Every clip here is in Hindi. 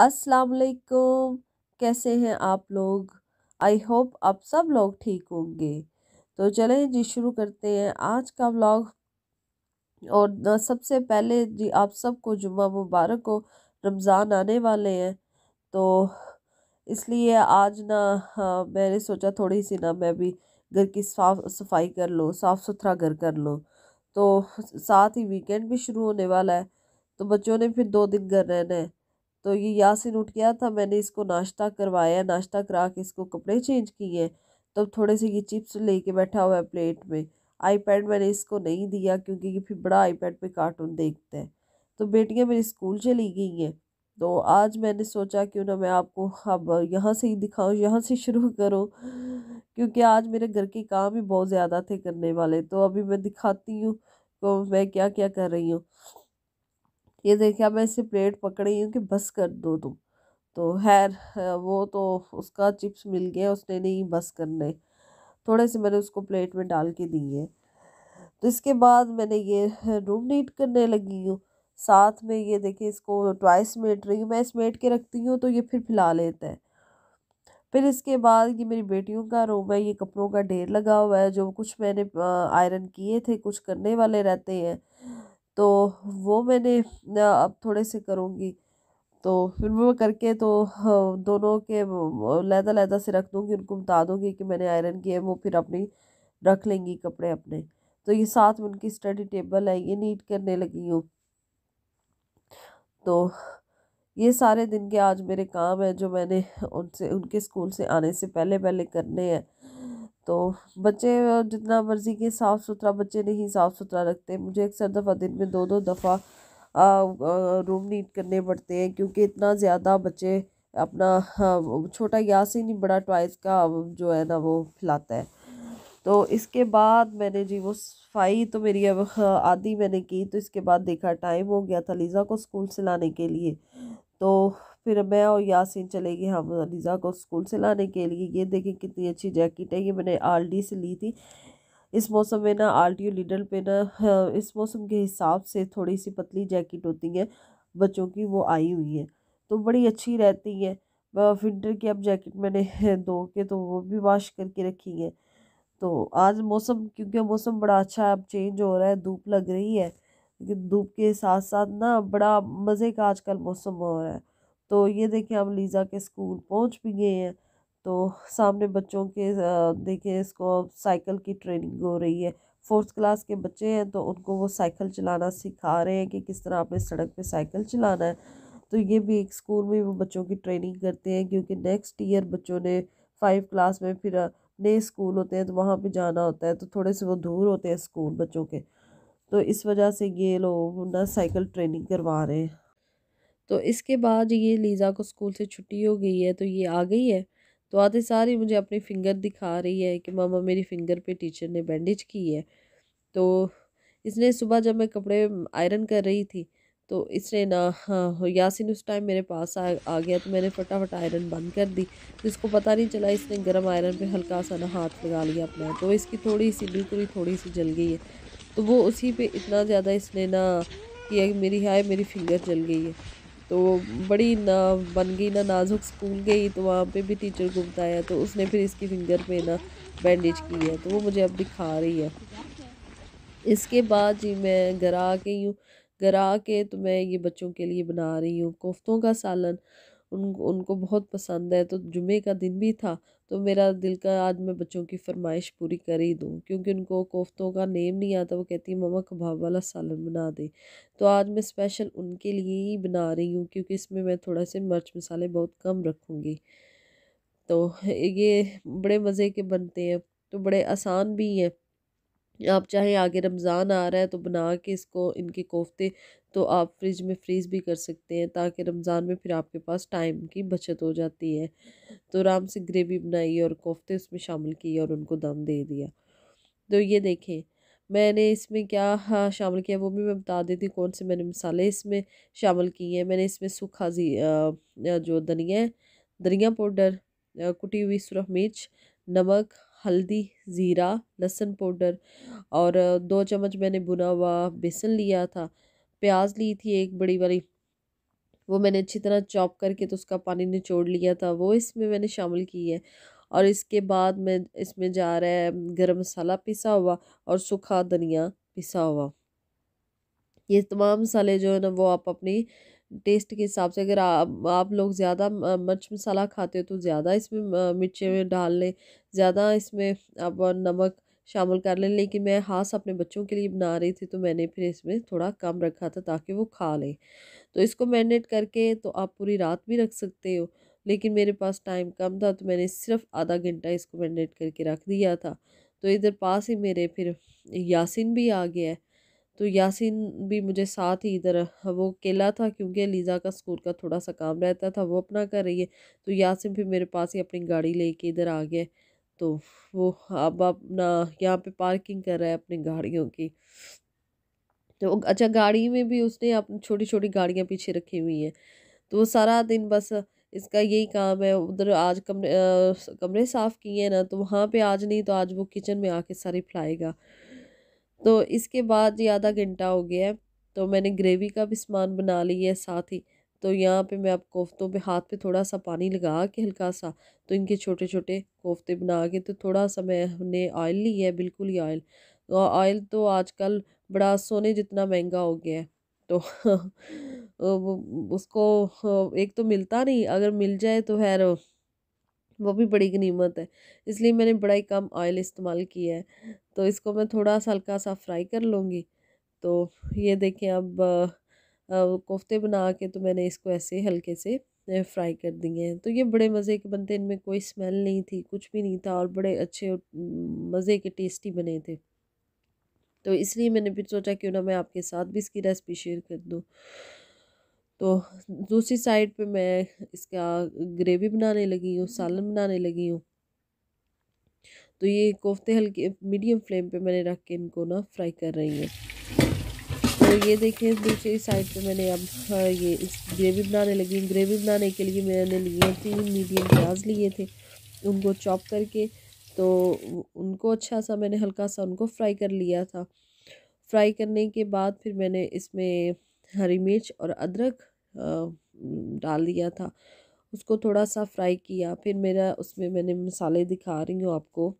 अस्सलाम वालेकुम कैसे हैं आप लोग आई होप आप सब लोग ठीक होंगे तो चलें जी शुरू करते हैं आज का व्लॉग और सबसे पहले जी आप सबको जुम्मा मुबारक हो रमज़ान आने वाले हैं तो इसलिए आज ना हाँ, मैंने सोचा थोड़ी सी ना मैं भी घर की साफ सफाई कर लूँ साफ़ सुथरा घर कर लूँ तो साथ ही वीकेंड भी शुरू होने वाला है तो बच्चों ने फिर दो दिन घर रहना है तो ये यासिन उठ गया था मैंने इसको नाश्ता करवाया नाश्ता करा के इसको कपड़े चेंज किए हैं तो थोड़े से ये चिप्स लेके बैठा हुआ है प्लेट में आईपैड मैंने इसको नहीं दिया क्योंकि ये फिर बड़ा आईपैड पे कार्टून देखता है तो बेटियाँ मेरी स्कूल चली गई हैं तो आज मैंने सोचा क्यों ना मैं आपको अब यहाँ से ही दिखाऊँ यहाँ से शुरू करूँ क्योंकि आज मेरे घर के काम ही बहुत ज़्यादा थे करने वाले तो अभी मैं दिखाती हूँ तो मैं क्या क्या कर रही हूँ ये देखिए अब मैं इसे प्लेट पकड़ी हूँ कि बस कर दो तुम तो हैर वो तो उसका चिप्स मिल गया उसने नहीं बस करने थोड़े से मैंने उसको प्लेट में डाल के दिए तो इसके बाद मैंने ये रूम नीट करने लगी हूँ साथ में ये देखिए इसको ट्वाइस मेट रही हूँ मैं इस मेट के रखती हूँ तो ये फिर फिला लेता है फिर इसके बाद ये मेरी बेटियों का रूम है ये कपड़ों का ढेर लगा हुआ है जो कुछ मैंने आयरन किए थे कुछ करने वाले रहते हैं तो वो मैंने अब थोड़े से करूँगी तो फिर वो करके तो दोनों के लहदा लहदा से रख दूँगी उनको बता दूँगी कि मैंने आयरन किए वो फिर अपनी रख लेंगी कपड़े अपने तो ये साथ में उनकी स्टडी टेबल है ये नीट करने लगी हूँ तो ये सारे दिन के आज मेरे काम हैं जो मैंने उनसे उनके स्कूल से आने से पहले पहले करने हैं तो बच्चे जितना मर्ज़ी के साफ़ सुथरा बच्चे नहीं साफ़ सुथरा रखते मुझे अक्सर दफ़ा दिन में दो दो दफ़ा रूम नीट करने पड़ते हैं क्योंकि इतना ज़्यादा बच्चे अपना छोटा से ही बड़ा टॉयज़ का जो है ना वो फैलाता है तो इसके बाद मैंने जी वो सफाई तो मेरी अब आधी मैंने की तो इसके बाद देखा टाइम हो गया था लीज़ा को स्कूल से लाने के लिए तो फिर मैं और यासिन चलेगी हम अलीज़ा को स्कूल से लाने के लिए ये देखें कितनी अच्छी जैकेट है ये मैंने आलडी से ली थी इस मौसम में ना आलडी लीडल पे ना हाँ, इस मौसम के हिसाब से थोड़ी सी पतली जैकेट होती है बच्चों की वो आई हुई है तो बड़ी अच्छी रहती है विंटर की अब जैकेट मैंने धो हाँ, के तो वो भी वॉश करके रखी है तो आज मौसम क्योंकि मौसम बड़ा अच्छा है अब चेंज हो रहा है धूप लग रही है लेकिन धूप के साथ साथ ना बड़ा मज़े का आजकल मौसम हो रहा है तो ये देखिए अब लीज़ा के स्कूल पहुंच भी गए हैं तो सामने बच्चों के देखिए इसको साइकिल की ट्रेनिंग हो रही है फोर्थ क्लास के बच्चे हैं तो उनको वो साइकिल चलाना सिखा रहे हैं कि किस तरह आपने सड़क पे साइकिल चलाना है तो ये भी एक स्कूल में वो बच्चों की ट्रेनिंग करते हैं क्योंकि नेक्स्ट ईयर बच्चों ने फाइव क्लास में फिर नए स्कूल होते हैं तो वहाँ पर जाना होता है तो थोड़े से वो दूर होते हैं स्कूल बच्चों के तो इस वजह से ये लोग ना साइकिल ट्रेनिंग करवा रहे हैं तो इसके बाद ये लीज़ा को स्कूल से छुट्टी हो गई है तो ये आ गई है तो आते सारी मुझे अपनी फ़िंगर दिखा रही है कि मामा मेरी फ़िंगर पे टीचर ने बैंडेज की है तो इसने सुबह जब मैं कपड़े आयरन कर रही थी तो इसने ना हाँ यासिन उस टाइम मेरे पास आ, आ गया तो मैंने फटाफट आयरन बंद कर दी तो इसको पता नहीं चला इसने गर्म आयरन पे हल्का सा ना हाथ लगा लिया अपना तो इसकी थोड़ी सी बिल्कुल ही थोड़ी सी जल गई है तो वो उसी पे इतना ज़्यादा इसने ना किया कि मेरी हाय मेरी फिंगर जल गई है तो बड़ी ना बन गई ना नाजुक स्कूल गई तो वहाँ पे भी टीचर घूमता है तो उसने फिर इसकी फिंगर पे ना बैंडेज की है तो वो मुझे अब दिखा रही है इसके बाद जी मैं घर आ गई हूँ घर आ के तो मैं ये बच्चों के लिए बना रही हूँ कोफ्तों का सालन उन उनको बहुत पसंद है तो जुमे का दिन भी था तो मेरा दिल का आज मैं बच्चों की फरमाइश पूरी कर ही दूँ क्योंकि उनको कोफ्तों का नेम नहीं आता वो कहती है ममा कबाब वाला सालन बना दे तो आज मैं स्पेशल उनके लिए ही बना रही हूँ क्योंकि इसमें मैं थोड़ा से मिर्च मसाले बहुत कम रखूँगी तो ये बड़े मज़े के बनते हैं तो बड़े आसान भी हैं आप चाहें आगे रमज़ान आ रहा है तो बना के इसको इनके कोफ्ते तो आप फ्रिज में फ्रीज़ भी कर सकते हैं ताकि रमज़ान में फिर आपके पास टाइम की बचत हो जाती है तो आराम से ग्रेवी बनाई और कोफ्ते उसमें शामिल किए और उनको दम दे दिया तो ये देखें मैंने इसमें क्या हाँ शामिल किया वो भी मैं बता देती हूँ कौन से मैंने मसाले इसमें शामिल किए हैं मैंने इसमें सूखा जी जो धनिया धनिया पाउडर कुटी हुई सुरख मिर्च नमक हल्दी ज़ीरा लहसुन पाउडर और दो चम्मच मैंने भुना हुआ बेसन लिया था प्याज ली थी एक बड़ी वाली वो मैंने अच्छी तरह चॉप करके तो उसका पानी निचोड़ लिया था वो इसमें मैंने शामिल की है और इसके बाद मैं इसमें जा रहा है गरम मसाला पिसा हुआ और सूखा धनिया पिसा हुआ ये तमाम मसाले जो है ना वो आप अपनी टेस्ट के हिसाब से अगर आप आप लोग ज़्यादा मिर्च मसाला खाते हो तो ज़्यादा इसमें में डाल लें ज़्यादा इसमें आप नमक शामिल कर लें लेकिन मैं हाथ अपने बच्चों के लिए बना रही थी तो मैंने फिर इसमें थोड़ा कम रखा था ताकि वो खा लें तो इसको मैरिनेट करके तो आप पूरी रात भी रख सकते हो लेकिन मेरे पास टाइम कम था तो मैंने सिर्फ आधा घंटा इसको मैरिनेट करके रख दिया था तो इधर पास ही मेरे फिर यासिन भी आ गया है तो यासिन भी मुझे साथ ही इधर वो अकेला था क्योंकि लीज़ा का स्कूल का थोड़ा सा काम रहता था वो अपना कर रही है तो यासिन भी मेरे पास ही अपनी गाड़ी लेके इधर आ गया तो वो अब अपना यहाँ पे पार्किंग कर रहा है अपनी गाड़ियों की तो अच्छा गाड़ी में भी उसने अपनी छोटी छोटी गाड़ियाँ पीछे रखी हुई हैं तो वो सारा दिन बस इसका यही काम है उधर आज कमरे आ, कमरे साफ़ किए हैं ना तो वहाँ पे आज नहीं तो आज वो किचन में आके सारी फ्लाएगा तो इसके बाद ये आधा घंटा हो गया है तो मैंने ग्रेवी का भी सामान बना लिया है साथ ही तो यहाँ पे मैं आप कोफ्तों पे हाथ पे थोड़ा सा पानी लगा के हल्का सा तो इनके छोटे छोटे कोफ्ते बना के तो थोड़ा सा मैंने ऑयल लिया है बिल्कुल ही ऑयल तो ऑयल तो आजकल बड़ा सोने जितना महंगा हो गया है तो उसको एक तो मिलता नहीं अगर मिल जाए तो खैर वो भी बड़ी गनीमत है इसलिए मैंने बड़ा ही कम ऑयल इस्तेमाल किया है तो इसको मैं थोड़ा सा हल्का सा फ्राई कर लूँगी तो ये देखें अब कोफ्ते बना के तो मैंने इसको ऐसे हल्के से फ्राई कर दिए हैं तो ये बड़े मज़े के बनते इनमें कोई स्मेल नहीं थी कुछ भी नहीं था और बड़े अच्छे मज़े के टेस्टी बने थे तो इसलिए मैंने फिर सोचा क्यों ना मैं आपके साथ भी इसकी रेसिपी शेयर कर दूँ तो दूसरी साइड पे मैं इसका ग्रेवी बनाने लगी हूँ सालन बनाने लगी हूँ तो ये कोफ्ते हल्के मीडियम फ्लेम पे मैंने रख के इनको ना फ्राई कर रही हूँ तो ये देखिए दूसरी साइड पे मैंने अब हाँ, ये ग्रेवी बनाने लगी हूँ ग्रेवी बनाने के लिए मैंने लिए तीन मीडियम प्याज लिए थे उनको चॉप करके तो उनको अच्छा सा मैंने हल्का सा उनको फ्राई कर लिया था फ्राई करने के बाद फिर मैंने इसमें हरी मिर्च और अदरक डाल दिया था उसको थोड़ा सा फ्राई किया फिर मेरा उसमें मैंने मसाले दिखा रही हूँ आपको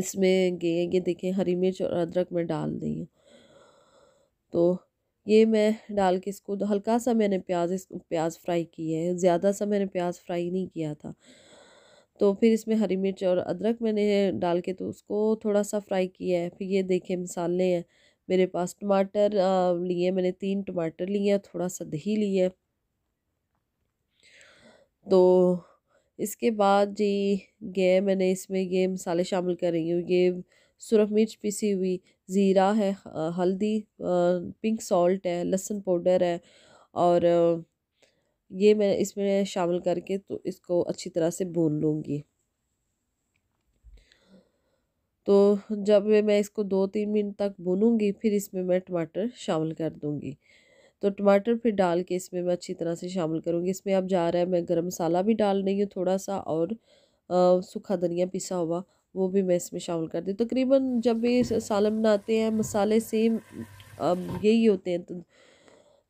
इसमें गए ये देखें हरी मिर्च और अदरक मैं डाल दी हूँ तो ये मैं डाल के इसको हल्का सा मैंने प्याज इसको प्याज फ्राई की है ज़्यादा सा मैंने प्याज फ्राई नहीं किया था तो फिर इसमें हरी मिर्च और अदरक मैंने डाल के तो उसको थोड़ा सा फ्राई किया है फिर ये देखें मसाले हैं मेरे पास टमाटर लिए मैंने तीन टमाटर लिए थोड़ा सा दही लिया तो इसके बाद जी गए मैंने इसमें ये मसाले शामिल कर रही हूँ ये सुरख मिर्च पिसी हुई ज़ीरा है हल्दी पिंक सॉल्ट है लहसुन पाउडर है और ये मैं इसमें शामिल करके तो इसको अच्छी तरह से भून लूँगी तो जब मैं इसको दो तीन मिनट तक भूनूंगी फिर इसमें मैं टमाटर शामिल कर दूंगी तो टमाटर फिर डाल के इसमें मैं अच्छी तरह से शामिल करूँगी इसमें अब जा रहा है मैं गर्म मसाला भी डाल रही हूँ थोड़ा सा और सूखा धनिया पिसा हुआ वो भी मैं इसमें शामिल कर दी तकरीबन जब भी सालन बनाते हैं मसाले सेम यही होते हैं तो,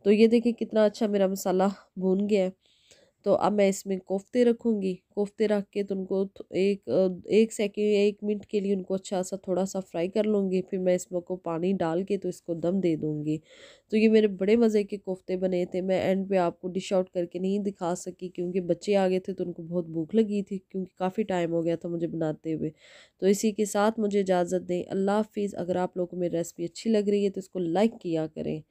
तो ये देखिए कितना अच्छा मेरा मसाला भून गया है तो अब मैं इसमें कोफ्ते रखूँगी कोफ्ते रख के तो उनको एक एक सेकेंड या एक मिनट के लिए उनको अच्छा सा थोड़ा सा फ्राई कर लूँगी फिर मैं इसमें को पानी डाल के तो इसको दम दे दूँगी तो ये मेरे बड़े मज़े के कोफ्ते बने थे मैं एंड पे आपको डिश आउट करके नहीं दिखा सकी क्योंकि बच्चे आ गए थे तो उनको बहुत भूख लगी थी क्योंकि काफ़ी टाइम हो गया था मुझे बनाते हुए तो इसी के साथ मुझे इजाज़त दें अल्लाह हाफिज़ अगर आप लोग को मेरी रेसिपी अच्छी लग रही है तो इसको लाइक किया करें